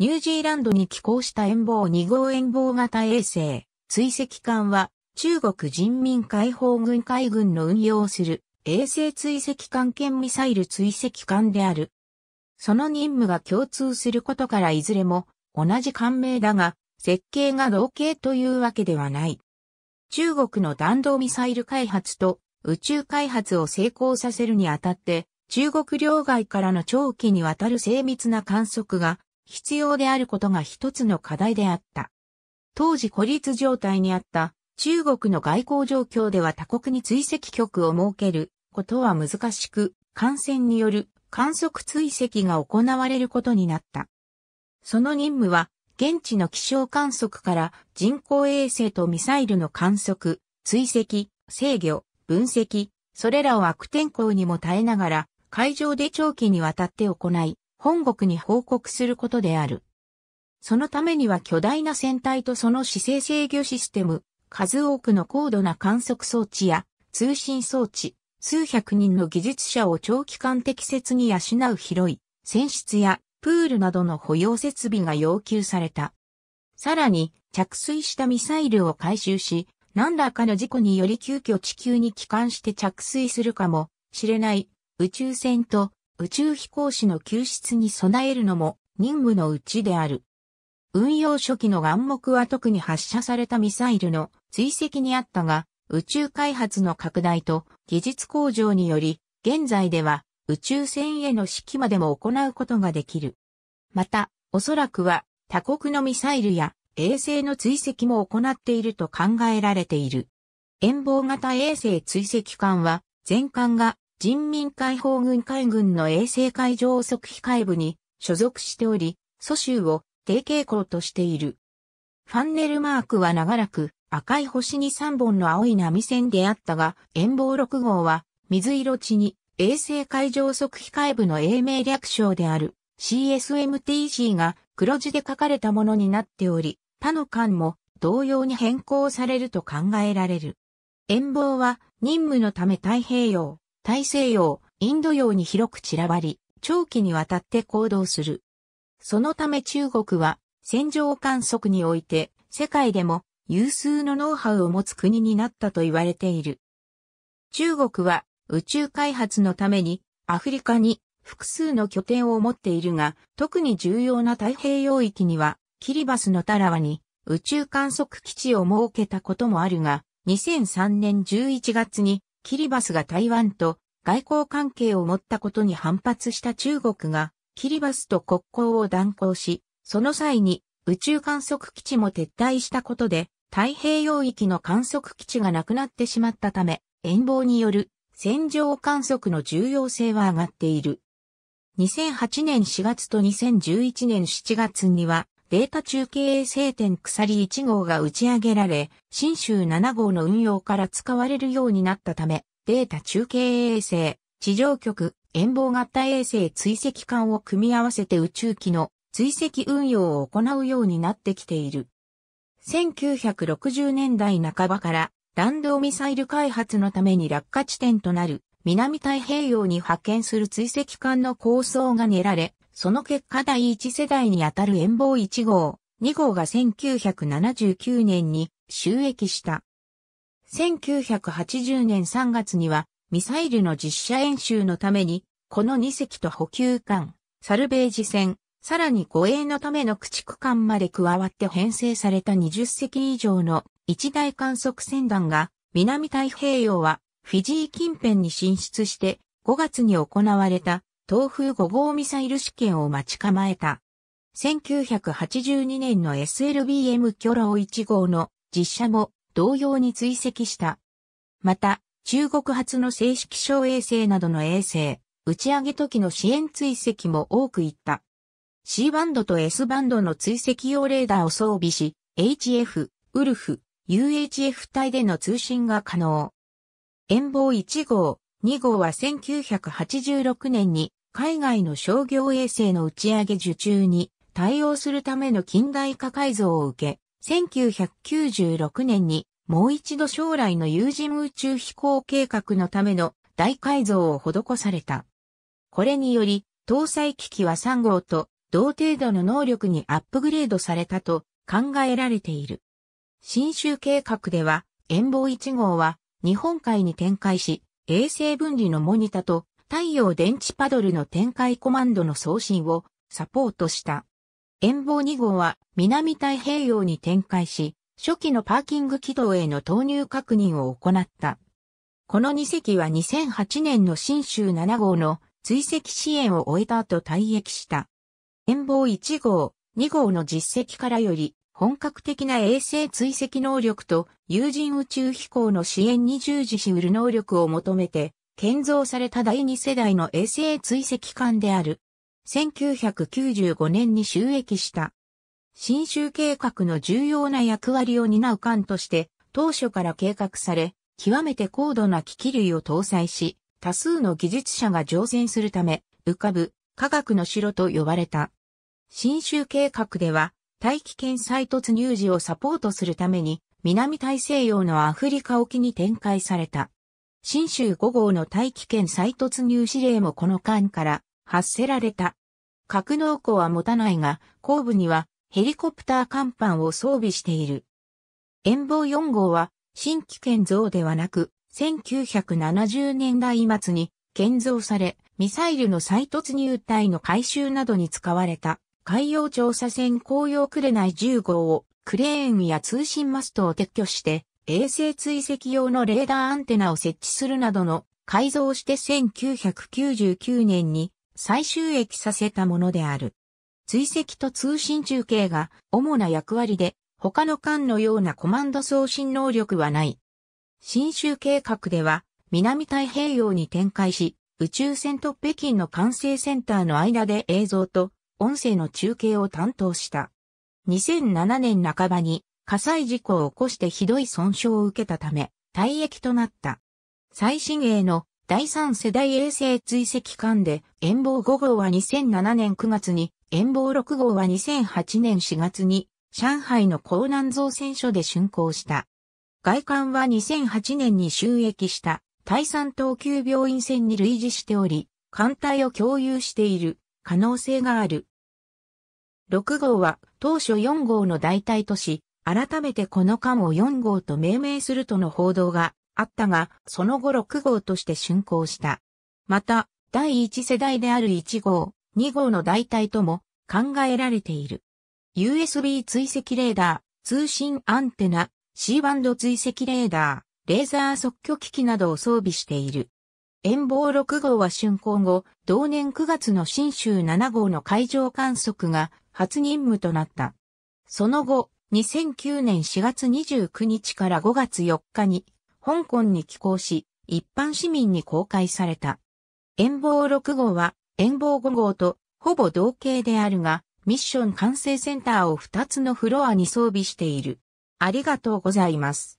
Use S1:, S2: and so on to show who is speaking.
S1: ニュージーランドに寄港した遠望2号遠望型衛星、追跡艦は、中国人民解放軍海軍の運用する衛星追跡艦兼ミサイル追跡艦である。その任務が共通することからいずれも同じ艦名だが、設計が同型というわけではない。中国の弾道ミサイル開発と宇宙開発を成功させるにあたって、中国領外からの長期にわたる精密な観測が必要であることが一つの課題であった。当時孤立状態にあった中国の外交状況では他国に追跡局を設けることは難しく、感染による観測追跡が行われることになった。その任務は、現地の気象観測から人工衛星とミサイルの観測、追跡、制御、分析、それらを悪天候にも耐えながら、海上で長期にわたって行い、本国に報告することである。そのためには巨大な船体とその姿勢制御システム、数多くの高度な観測装置や通信装置、数百人の技術者を長期間適切に養う広い船室やプールなどの保養設備が要求された。さらに着水したミサイルを回収し、何らかの事故により急遽地球に帰還して着水するかもしれない宇宙船と宇宙飛行士の救出に備えるのも任務のうちである。運用初期の眼目は特に発射されたミサイルの追跡にあったが、宇宙開発の拡大と技術向上により、現在では宇宙船への指揮までも行うことができる。また、おそらくは他国のミサイルや衛星の追跡も行っていると考えられている。遠望型衛星追跡艦は、全艦が人民解放軍海軍の衛星海上測飛海部に所属しており、蘇州を低傾校としている。ファンネルマークは長らく赤い星に3本の青い波線であったが、遠望6号は水色地に衛星海上測飛海部の英名略称である CSMTG が黒字で書かれたものになっており、他の間も同様に変更されると考えられる。遠望は任務のため太平洋、大西洋、インド洋に広く散らばり、長期にわたって行動する。そのため中国は、戦場観測において、世界でも有数のノウハウを持つ国になったと言われている。中国は宇宙開発のためにアフリカに複数の拠点を持っているが、特に重要な太平洋域には、キリバスのタラワに宇宙観測基地を設けたこともあるが、2003年11月にキリバスが台湾と外交関係を持ったことに反発した中国が、キリバスと国交を断交し、その際に宇宙観測基地も撤退したことで、太平洋域の観測基地がなくなってしまったため、遠望による戦場観測の重要性は上がっている。2008年4月と2011年7月にはデータ中継衛星点鎖1号が打ち上げられ、新州7号の運用から使われるようになったため、データ中継衛星、地上局、遠望型衛星追跡艦を組み合わせて宇宙機の追跡運用を行うようになってきている。1960年代半ばから弾道ミサイル開発のために落下地点となる南太平洋に派遣する追跡艦の構想が練られ、その結果第1世代にあたる遠望1号、2号が1979年に収益した。1980年3月にはミサイルの実射演習のために、この2隻と補給艦、サルベージ船、さらに護衛のための駆逐艦まで加わって編成された20隻以上の一大観測船団が南太平洋はフィジー近辺に進出して5月に行われた東風5号ミサイル試験を待ち構えた。1982年の SLBM キョロ1号の実写も同様に追跡した。また、中国発の正式小衛星などの衛星、打ち上げ時の支援追跡も多くいった。C バンドと S バンドの追跡用レーダーを装備し、HF、ウルフ、UHF 帯での通信が可能。遠望1号、2号は1986年に海外の商業衛星の打ち上げ受注に対応するための近代化改造を受け、1996年にもう一度将来の有人宇宙飛行計画のための大改造を施された。これにより、搭載機器は3号と同程度の能力にアップグレードされたと考えられている。新州計画では、遠望1号は日本海に展開し、衛星分離のモニタと太陽電池パドルの展開コマンドの送信をサポートした。遠望2号は南太平洋に展開し、初期のパーキング軌道への投入確認を行った。この2隻は2008年の新州7号の追跡支援を終えた後退役した。遠望1号、2号の実績からより、本格的な衛星追跡能力と有人宇宙飛行の支援に従事し得る能力を求めて、建造された第2世代の衛星追跡艦である。1995年に収益した。新州計画の重要な役割を担う艦として、当初から計画され、極めて高度な機器類を搭載し、多数の技術者が乗船するため、浮かぶ科学の城と呼ばれた。新州計画では、大気圏再突入時をサポートするために、南大西洋のアフリカ沖に展開された。新州5号の大気圏再突入指令もこの間から発せられた。格納庫は持たないが、後部にはヘリコプター甲板を装備している。遠望4号は新規建造ではなく、1970年代末に建造され、ミサイルの再突入隊の回収などに使われた海洋調査船公用れない1号をクレーンや通信マストを撤去して衛星追跡用のレーダーアンテナを設置するなどの改造して1999年に最終駅させたものである。追跡と通信中継が主な役割で他の間のようなコマンド送信能力はない。新州計画では南太平洋に展開し宇宙船と北京の管制センターの間で映像と音声の中継を担当した。2007年半ばに火災事故を起こしてひどい損傷を受けたため、退役となった。最新鋭の第三世代衛星追跡艦で、遠望5号は2007年9月に、遠望6号は2008年4月に、上海の江南造船所で竣工した。外観は2008年に収益した、第三東急病院船に類似しており、艦隊を共有している可能性がある。6号は当初4号の代替とし、改めてこの艦を4号と命名するとの報道があったが、その後6号として竣工した。また、第1世代である1号、2号の代替とも考えられている。USB 追跡レーダー、通信アンテナ、C バンド追跡レーダー、レーザー測距機器などを装備している。遠望6号は竣工後、同年9月の新州7号の海上観測が初任務となった。その後、2009年4月29日から5月4日に、香港に寄港し、一般市民に公開された。遠望6号は、遠望5号と、ほぼ同型であるが、ミッション完成センターを2つのフロアに装備している。ありがとうございます。